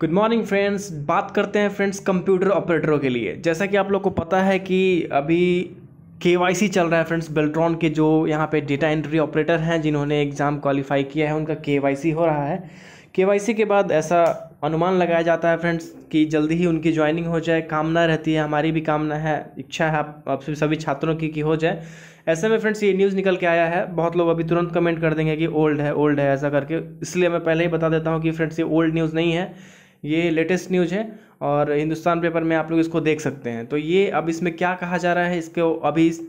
good morning friends बात करते हैं फ्रेंड्स कंप्यूटर ऑपरेटरों के लिए जैसा कि आप लोग को पता है कि अभी के चल रहा है फ्रेंड्स बेल्ट्रॉन के जो यहाँ पे डेटा एंट्री ऑपरेटर हैं जिन्होंने एग्ज़ाम क्वालिफाई किया है उनका के हो रहा है के के बाद ऐसा अनुमान लगाया जाता है फ्रेंड्स कि जल्दी ही उनकी ज्वाइनिंग हो जाए कामना रहती है हमारी भी कामना है इच्छा है आप, आप सभी छात्रों की कि हो जाए ऐसे में फ्रेंड्स ये न्यूज़ निकल के आया है बहुत लोग अभी तुरंत कमेंट कर देंगे कि ओल्ड है ओल्ड है ऐसा करके इसलिए मैं पहले ही बता देता हूँ कि फ्रेंड्स ये ओल्ड न्यूज़ नहीं है ये लेटेस्ट न्यूज है और हिंदुस्तान पेपर में आप लोग इसको देख सकते हैं तो ये अब इसमें क्या कहा जा रहा है इसको अभी इस,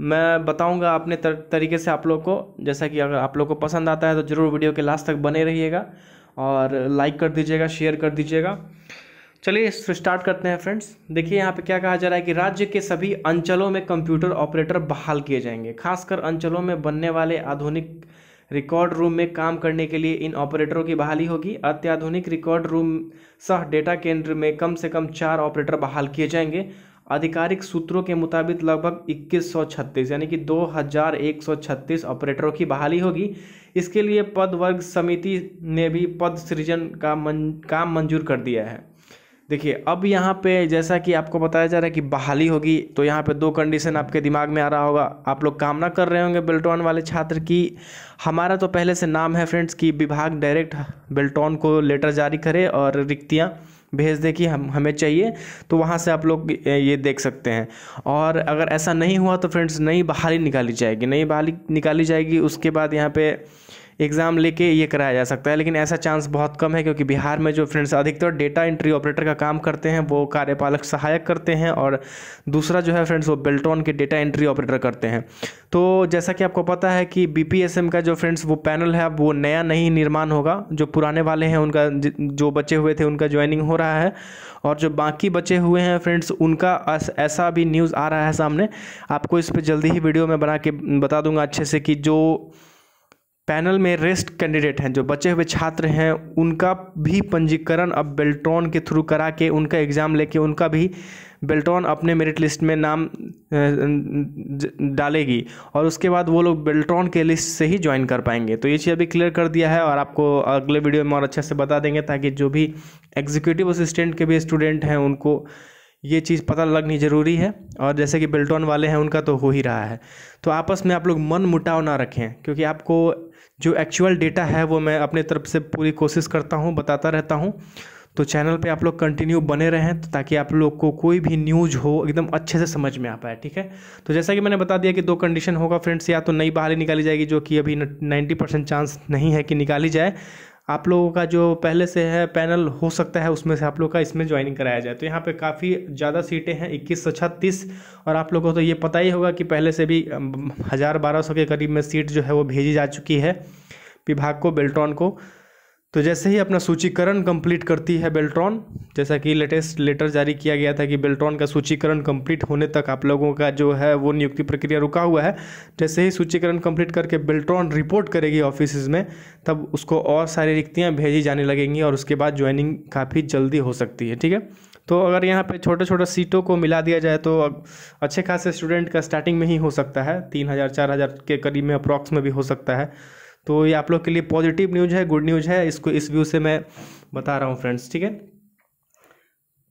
मैं बताऊंगा अपने तर, तरीके से आप लोग को जैसा कि अगर आप लोग को पसंद आता है तो ज़रूर वीडियो के लास्ट तक बने रहिएगा और लाइक कर दीजिएगा शेयर कर दीजिएगा चलिए स्टार्ट करते हैं फ्रेंड्स देखिए यहाँ पे क्या कहा जा रहा है कि राज्य के सभी अंचलों में कंप्यूटर ऑपरेटर बहाल किए जाएंगे खासकर अंचलों में बनने वाले आधुनिक रिकॉर्ड रूम में काम करने के लिए इन ऑपरेटरों की बहाली होगी अत्याधुनिक रिकॉर्ड रूम सह डेटा केंद्र में कम से कम चार ऑपरेटर बहाल किए जाएंगे आधिकारिक सूत्रों के मुताबिक लगभग 2136 यानी कि 2136 ऑपरेटरों की बहाली होगी इसके लिए पद वर्ग समिति ने भी पद सृजन का मन, काम मंजूर कर दिया है देखिए अब यहाँ पे जैसा कि आपको बताया जा रहा है कि बहाली होगी तो यहाँ पे दो कंडीशन आपके दिमाग में आ रहा होगा आप लोग कामना कर रहे होंगे बेल्टॉन वाले छात्र की हमारा तो पहले से नाम है फ्रेंड्स कि विभाग डायरेक्ट बेल्टॉन को लेटर जारी करे और रिक्तियाँ भेज दे कि हम हमें चाहिए तो वहाँ से आप लोग ये देख सकते हैं और अगर ऐसा नहीं हुआ तो फ्रेंड्स नई बहाली निकाली जाएगी नई बहाली निकाली जाएगी उसके बाद यहाँ पर एग्ज़ाम लेके ये कराया जा सकता है लेकिन ऐसा चांस बहुत कम है क्योंकि बिहार में जो फ्रेंड्स अधिकतर डेटा एंट्री ऑपरेटर का काम करते हैं वो कार्यपालक सहायक करते हैं और दूसरा जो है फ्रेंड्स वो बेल्टॉन के डेटा एंट्री ऑपरेटर करते हैं तो जैसा कि आपको पता है कि बी का जो फ्रेंड्स वो पैनल है अब वो नया नहीं निर्माण होगा जो पुराने वाले हैं उनका जो बचे हुए थे उनका ज्वाइनिंग हो रहा है और जो बाकी बचे हुए हैं फ्रेंड्स उनका ऐसा भी न्यूज़ आ रहा है सामने आपको इस पर जल्दी ही वीडियो में बना के बता दूंगा अच्छे से कि जो पैनल में रेस्ट कैंडिडेट हैं जो बचे हुए छात्र हैं उनका भी पंजीकरण अब बेल्ट्रॉन के थ्रू करा के उनका एग्ज़ाम लेके उनका भी बेल्ट्रॉन अपने मेरिट लिस्ट में नाम डालेगी और उसके बाद वो लोग बेल्ट्रॉन के लिस्ट से ही ज्वाइन कर पाएंगे तो ये चीज़ अभी क्लियर कर दिया है और आपको अगले वीडियो में और अच्छे से बता देंगे ताकि जो भी एग्जीक्यूटिव असिस्टेंट के भी स्टूडेंट हैं उनको ये चीज़ पता लगनी ज़रूरी है और जैसे कि बिल्टॉन वाले हैं उनका तो हो ही रहा है तो आपस में आप लोग मन मुटाव ना रखें क्योंकि आपको जो एक्चुअल डेटा है वो मैं अपने तरफ से पूरी कोशिश करता हूँ बताता रहता हूँ तो चैनल पे आप लोग कंटिन्यू बने रहें तो ताकि आप लोग को कोई भी न्यूज हो एकदम अच्छे से समझ में आ पाए ठीक है तो जैसा कि मैंने बता दिया कि दो कंडीशन होगा फ्रेंड्स या तो नई बहाली निकाली जाएगी जो कि अभी नाइन्टी परसेंट चांस नहीं है कि निकाली जाए आप लोगों का जो पहले से है पैनल हो सकता है उसमें से आप लोग का इसमें ज्वाइनिंग कराया जाए तो यहाँ पे काफ़ी ज़्यादा सीटें हैं इक्कीस सौ छत्तीस और आप लोगों को तो ये पता ही होगा कि पहले से भी हज़ार बारह सौ के करीब में सीट जो है वो भेजी जा चुकी है विभाग को बेल्टॉन को तो जैसे ही अपना सूचीकरण कंप्लीट करती है बेल्ट्रॉन जैसा कि लेटेस्ट लेटर जारी किया गया था कि बेल्ट्रॉन का सूचीकरण कंप्लीट होने तक आप लोगों का जो है वो नियुक्ति प्रक्रिया रुका हुआ है जैसे ही सूचीकरण कंप्लीट करके बेल्ट्रॉन रिपोर्ट करेगी ऑफिस में तब उसको और सारी रिक्तियाँ भेजी जाने लगेंगी और उसके बाद ज्वाइनिंग काफ़ी जल्दी हो सकती है ठीक है तो अगर यहाँ पे छोटे छोटे सीटों को मिला दिया जाए तो अच्छे खासे स्टूडेंट का स्टार्टिंग में ही हो सकता है तीन हज़ार चार हज़ार के करीब में अप्रॉक्स में भी हो सकता है तो ये आप लोग के लिए पॉजिटिव न्यूज़ है गुड न्यूज़ है इसको इस व्यू से मैं बता रहा हूँ फ्रेंड्स ठीक है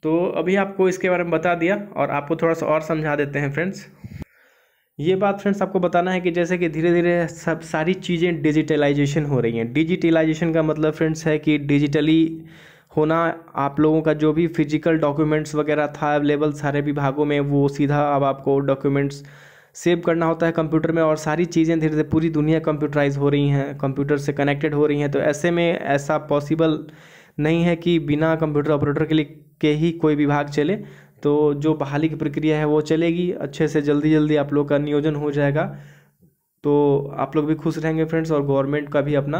तो अभी आपको इसके बारे में बता दिया और आपको थोड़ा सा और समझा देते हैं फ्रेंड्स ये बात फ्रेंड्स आपको बताना है कि जैसे कि धीरे धीरे सब सारी चीज़ें डिजिटलाइजेशन हो रही हैं डिजिटलाइजेशन का मतलब फ्रेंड्स है कि डिजिटली होना आप लोगों का जो भी फिजिकल डॉक्यूमेंट्स वगैरह था अवेलेबल सारे विभागों में वो सीधा अब आपको डॉक्यूमेंट्स सेव करना होता है कंप्यूटर में और सारी चीज़ें धीरे धीरे पूरी दुनिया कंप्यूटराइज हो रही हैं कंप्यूटर से कनेक्टेड हो रही हैं तो ऐसे में ऐसा पॉसिबल नहीं है कि बिना कंप्यूटर ऑपरेटर के लिए के ही कोई विभाग चले तो जो बहाली की प्रक्रिया है वो चलेगी अच्छे से जल्दी जल्दी आप लोग का नियोजन हो जाएगा तो आप लोग भी खुश रहेंगे फ्रेंड्स और गवर्नमेंट का भी अपना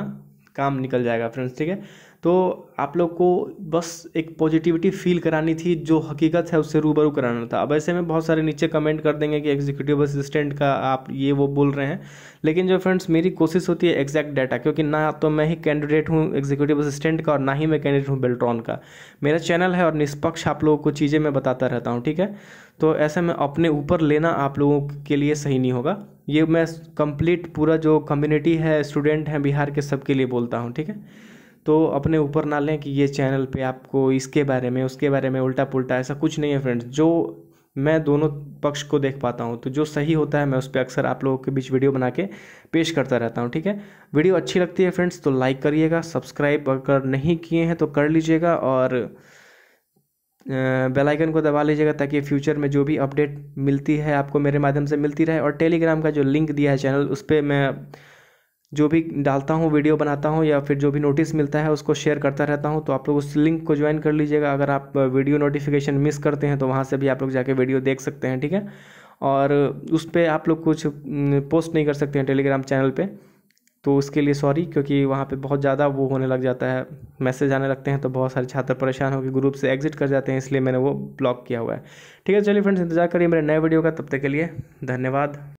काम निकल जाएगा फ्रेंड्स ठीक है तो आप लोग को बस एक पॉजिटिविटी फील करानी थी जो हकीकत है उससे रूबरू कराना था अब ऐसे में बहुत सारे नीचे कमेंट कर देंगे कि एग्जीक्यूटिव असिस्टेंट का आप ये वो बोल रहे हैं लेकिन जो फ्रेंड्स मेरी कोशिश होती है एग्जैक्ट डाटा क्योंकि ना तो मैं ही कैंडिडेट हूँ एग्जीक्यूटिव असिस्टेंट का और ना ही मैं कैंडिडेट हूँ बेल्ट्रॉन का मेरा चैनल है और निष्पक्ष आप लोगों को चीज़ें मैं बताता रहता हूँ ठीक है तो ऐसे में अपने ऊपर लेना आप लोगों के लिए सही नहीं होगा ये मैं कंप्लीट पूरा जो कम्युनिटी है स्टूडेंट हैं बिहार के सबके लिए बोलता हूँ ठीक है तो अपने ऊपर ना लें कि ये चैनल पे आपको इसके बारे में उसके बारे में उल्टा पुल्टा ऐसा कुछ नहीं है फ्रेंड्स जो मैं दोनों पक्ष को देख पाता हूँ तो जो सही होता है मैं उस पर अक्सर आप लोगों के बीच वीडियो बना के पेश करता रहता हूँ ठीक है वीडियो अच्छी लगती है फ्रेंड्स तो लाइक करिएगा सब्सक्राइब अगर नहीं किए हैं तो कर लीजिएगा और बेल आइकन को दबा लीजिएगा ताकि फ्यूचर में जो भी अपडेट मिलती है आपको मेरे माध्यम से मिलती रहे और टेलीग्राम का जो लिंक दिया है चैनल उस पर मैं जो भी डालता हूँ वीडियो बनाता हूँ या फिर जो भी नोटिस मिलता है उसको शेयर करता रहता हूँ तो आप लोग उस लिंक को ज्वाइन कर लीजिएगा अगर आप वीडियो नोटिफिकेशन मिस करते हैं तो वहाँ से भी आप लोग जाके वीडियो देख सकते हैं ठीक है और उस पर आप लोग कुछ पोस्ट नहीं कर सकते हैं टेलीग्राम चैनल पर तो उसके लिए सॉरी क्योंकि वहाँ पर बहुत ज़्यादा वो होने लग जाता है मैसेज आने लगते हैं तो बहुत सारे छात्र परेशान होकर ग्रुप से एग्जिट कर जाते हैं इसलिए मैंने वो ब्लॉक किया हुआ है ठीक है चलिए फ्रेंड्स इंतजार करिए मेरे नए वीडियो का तब तक के लिए धन्यवाद